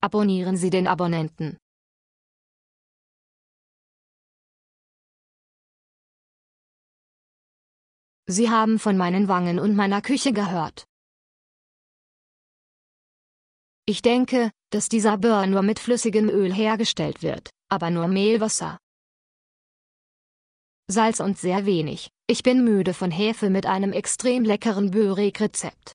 Abonnieren Sie den Abonnenten. Sie haben von meinen Wangen und meiner Küche gehört. Ich denke, dass dieser Burr nur mit flüssigem Öl hergestellt wird, aber nur Mehlwasser. Salz und sehr wenig. Ich bin müde von Hefe mit einem extrem leckeren Börek-Rezept.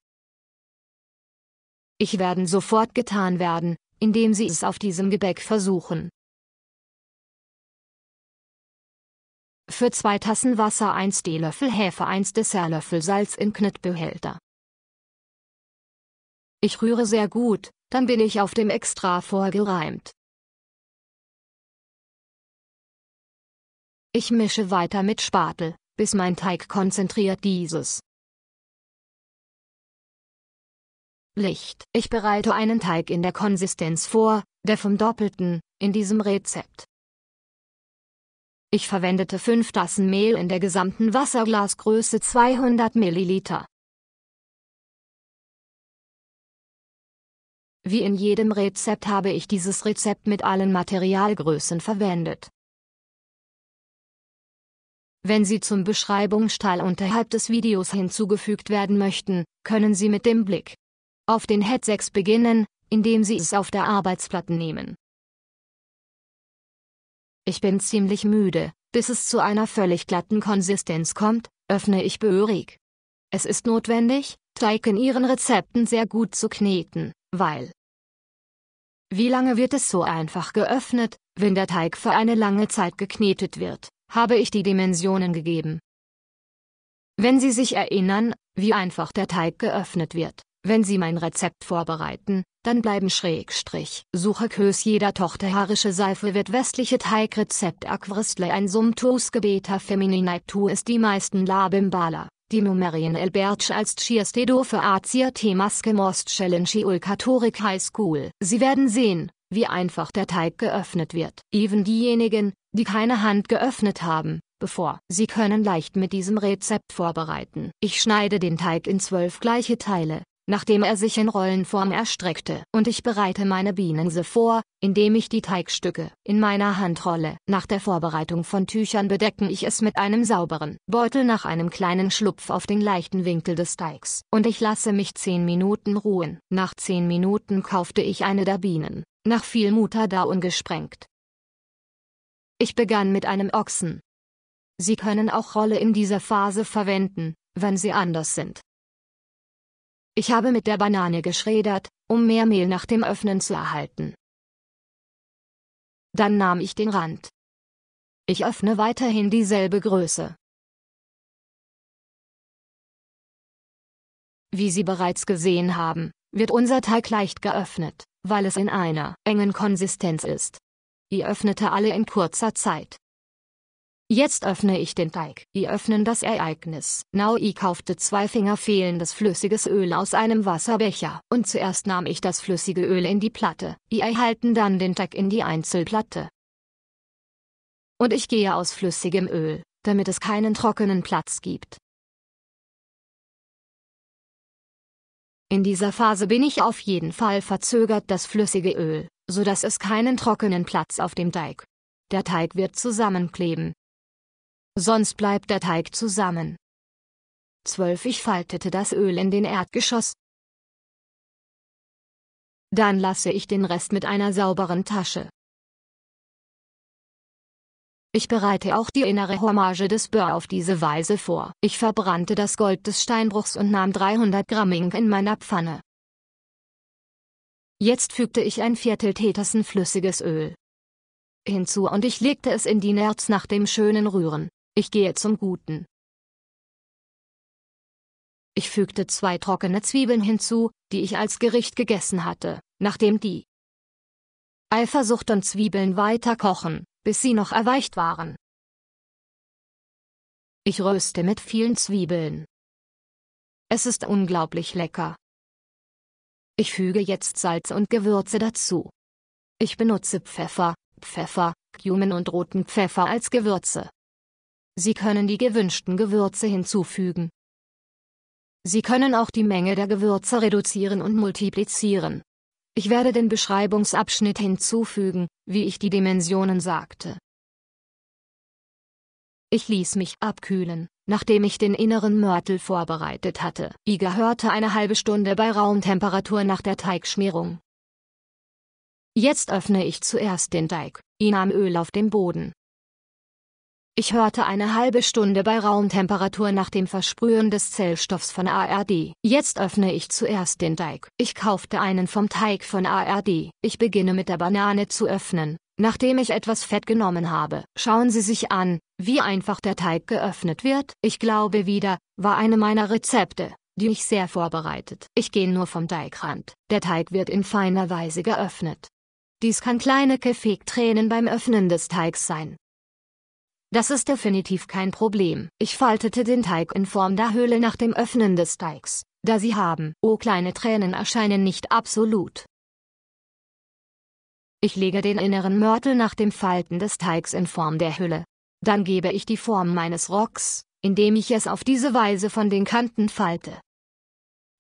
Ich werden sofort getan werden, indem sie es auf diesem Gebäck versuchen. Für zwei Tassen Wasser 1 Teelöffel Hefe 1 Dessertlöffel Salz in Knittbehälter. Ich rühre sehr gut, dann bin ich auf dem Extra vorgereimt. Ich mische weiter mit Spatel, bis mein Teig konzentriert dieses Licht. Ich bereite einen Teig in der Konsistenz vor, der vom Doppelten, in diesem Rezept. Ich verwendete 5 Tassen Mehl in der gesamten Wasserglasgröße 200 ml. Wie in jedem Rezept habe ich dieses Rezept mit allen Materialgrößen verwendet. Wenn Sie zum Beschreibungsteil unterhalb des Videos hinzugefügt werden möchten, können Sie mit dem Blick auf den Head 6 beginnen, indem Sie es auf der Arbeitsplatte nehmen. Ich bin ziemlich müde, bis es zu einer völlig glatten Konsistenz kommt, öffne ich Böhrig. Es ist notwendig, Teig in Ihren Rezepten sehr gut zu kneten, weil wie lange wird es so einfach geöffnet, wenn der Teig für eine lange Zeit geknetet wird, habe ich die Dimensionen gegeben. Wenn Sie sich erinnern, wie einfach der Teig geöffnet wird, wenn Sie mein Rezept vorbereiten, dann bleiben Schrägstrich. Suche Kös jeder Tochter harische Seife wird westliche Teigrezept Aquaristle ein sumptuos gebeta femininae tu ist die meisten labimbala, die numerien elberch als chiestedo für azia Maske most challenge ulkatorik high school. Sie werden sehen, wie einfach der Teig geöffnet wird. Even diejenigen, die keine Hand geöffnet haben, bevor. Sie können leicht mit diesem Rezept vorbereiten. Ich schneide den Teig in zwölf gleiche Teile, nachdem er sich in Rollenform erstreckte. Und ich bereite meine Bienense vor, indem ich die Teigstücke in meiner Hand rolle. Nach der Vorbereitung von Tüchern bedecken ich es mit einem sauberen Beutel nach einem kleinen Schlupf auf den leichten Winkel des Teigs. Und ich lasse mich 10 Minuten ruhen. Nach 10 Minuten kaufte ich eine der Bienen, nach viel Mutter da ungesprengt. Ich begann mit einem Ochsen. Sie können auch Rolle in dieser Phase verwenden, wenn sie anders sind. Ich habe mit der Banane geschreddert, um mehr Mehl nach dem Öffnen zu erhalten. Dann nahm ich den Rand. Ich öffne weiterhin dieselbe Größe. Wie Sie bereits gesehen haben, wird unser Teig leicht geöffnet, weil es in einer engen Konsistenz ist. Ich öffnete alle in kurzer Zeit. Jetzt öffne ich den Teig. I öffnen das Ereignis. Now I kaufte zwei Finger fehlendes flüssiges Öl aus einem Wasserbecher. Und zuerst nahm ich das flüssige Öl in die Platte. I erhalten dann den Teig in die Einzelplatte. Und ich gehe aus flüssigem Öl, damit es keinen trockenen Platz gibt. In dieser Phase bin ich auf jeden Fall verzögert das flüssige Öl, sodass es keinen trockenen Platz auf dem Teig. Der Teig wird zusammenkleben, sonst bleibt der Teig zusammen. 12. Ich faltete das Öl in den Erdgeschoss. Dann lasse ich den Rest mit einer sauberen Tasche. Ich bereite auch die innere Hommage des Böhr auf diese Weise vor. Ich verbrannte das Gold des Steinbruchs und nahm 300 Gramm Ink in meiner Pfanne. Jetzt fügte ich ein Viertel Tetersen flüssiges Öl hinzu und ich legte es in die Nerz nach dem schönen Rühren. Ich gehe zum Guten. Ich fügte zwei trockene Zwiebeln hinzu, die ich als Gericht gegessen hatte, nachdem die Eifersucht und Zwiebeln weiter kochen, bis sie noch erweicht waren. Ich röste mit vielen Zwiebeln. Es ist unglaublich lecker. Ich füge jetzt Salz und Gewürze dazu. Ich benutze Pfeffer, Pfeffer, Cumin und roten Pfeffer als Gewürze. Sie können die gewünschten Gewürze hinzufügen. Sie können auch die Menge der Gewürze reduzieren und multiplizieren. Ich werde den Beschreibungsabschnitt hinzufügen, wie ich die Dimensionen sagte. Ich ließ mich abkühlen, nachdem ich den inneren Mörtel vorbereitet hatte. Iga hörte eine halbe Stunde bei Raumtemperatur nach der Teigschmierung. Jetzt öffne ich zuerst den Teig, ihn am Öl auf dem Boden. Ich hörte eine halbe Stunde bei Raumtemperatur nach dem Versprühen des Zellstoffs von ARD. Jetzt öffne ich zuerst den Teig. Ich kaufte einen vom Teig von ARD. Ich beginne mit der Banane zu öffnen, nachdem ich etwas Fett genommen habe. Schauen Sie sich an, wie einfach der Teig geöffnet wird. Ich glaube wieder, war eine meiner Rezepte die ich sehr vorbereitet. Ich gehe nur vom Teigrand. Der Teig wird in feiner Weise geöffnet. Dies kann kleine kefik beim Öffnen des Teigs sein. Das ist definitiv kein Problem. Ich faltete den Teig in Form der Höhle nach dem Öffnen des Teigs, da sie haben. Oh kleine Tränen erscheinen nicht absolut. Ich lege den inneren Mörtel nach dem Falten des Teigs in Form der Hülle. Dann gebe ich die Form meines Rocks, indem ich es auf diese Weise von den Kanten falte.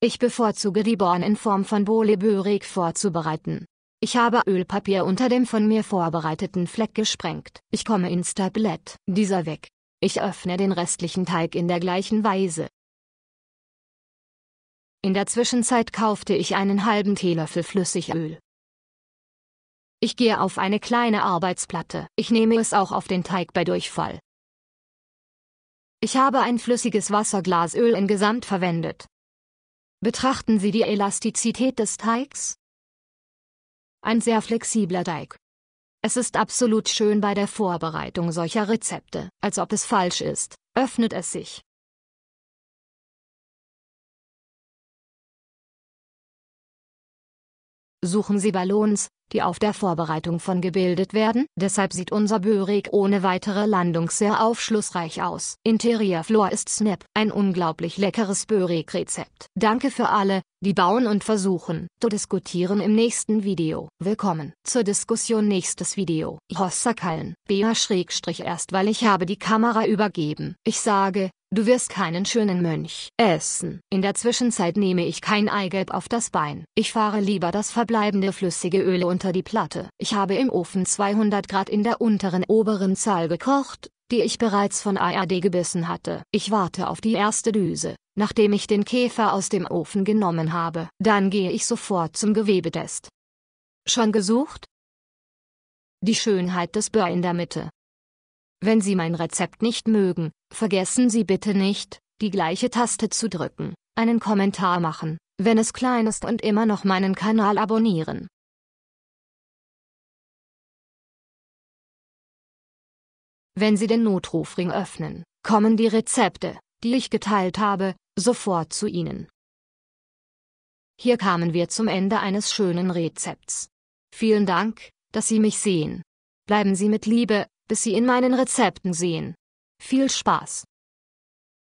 Ich bevorzuge die Born in Form von Bolebörek vorzubereiten, ich habe Ölpapier unter dem von mir vorbereiteten Fleck gesprengt. Ich komme ins Tablett. Dieser weg. Ich öffne den restlichen Teig in der gleichen Weise. In der Zwischenzeit kaufte ich einen halben Teelöffel Flüssigöl. Ich gehe auf eine kleine Arbeitsplatte. Ich nehme es auch auf den Teig bei Durchfall. Ich habe ein flüssiges Wasserglasöl Öl in Gesamt verwendet. Betrachten Sie die Elastizität des Teigs? Ein sehr flexibler Teig. Es ist absolut schön bei der Vorbereitung solcher Rezepte, als ob es falsch ist, öffnet es sich, suchen sie Ballons, die auf der Vorbereitung von gebildet werden. Deshalb sieht unser Börek ohne weitere Landung sehr aufschlussreich aus. Interior Floor ist Snap. Ein unglaublich leckeres Börek-Rezept. Danke für alle, die bauen und versuchen zu diskutieren im nächsten Video. Willkommen zur Diskussion nächstes Video. Hossakallen. Bea-erst weil ich habe die Kamera übergeben. Ich sage, Du wirst keinen schönen Mönch essen. In der Zwischenzeit nehme ich kein Eigelb auf das Bein. Ich fahre lieber das verbleibende flüssige Öl unter die Platte. Ich habe im Ofen 200 Grad in der unteren oberen Zahl gekocht, die ich bereits von ARD gebissen hatte. Ich warte auf die erste Düse, nachdem ich den Käfer aus dem Ofen genommen habe. Dann gehe ich sofort zum Gewebetest. Schon gesucht? Die Schönheit des Böhr in der Mitte. Wenn Sie mein Rezept nicht mögen, Vergessen Sie bitte nicht, die gleiche Taste zu drücken, einen Kommentar machen, wenn es klein ist und immer noch meinen Kanal abonnieren. Wenn Sie den Notrufring öffnen, kommen die Rezepte, die ich geteilt habe, sofort zu Ihnen. Hier kamen wir zum Ende eines schönen Rezepts. Vielen Dank, dass Sie mich sehen. Bleiben Sie mit Liebe, bis Sie in meinen Rezepten sehen. Viel Spaß!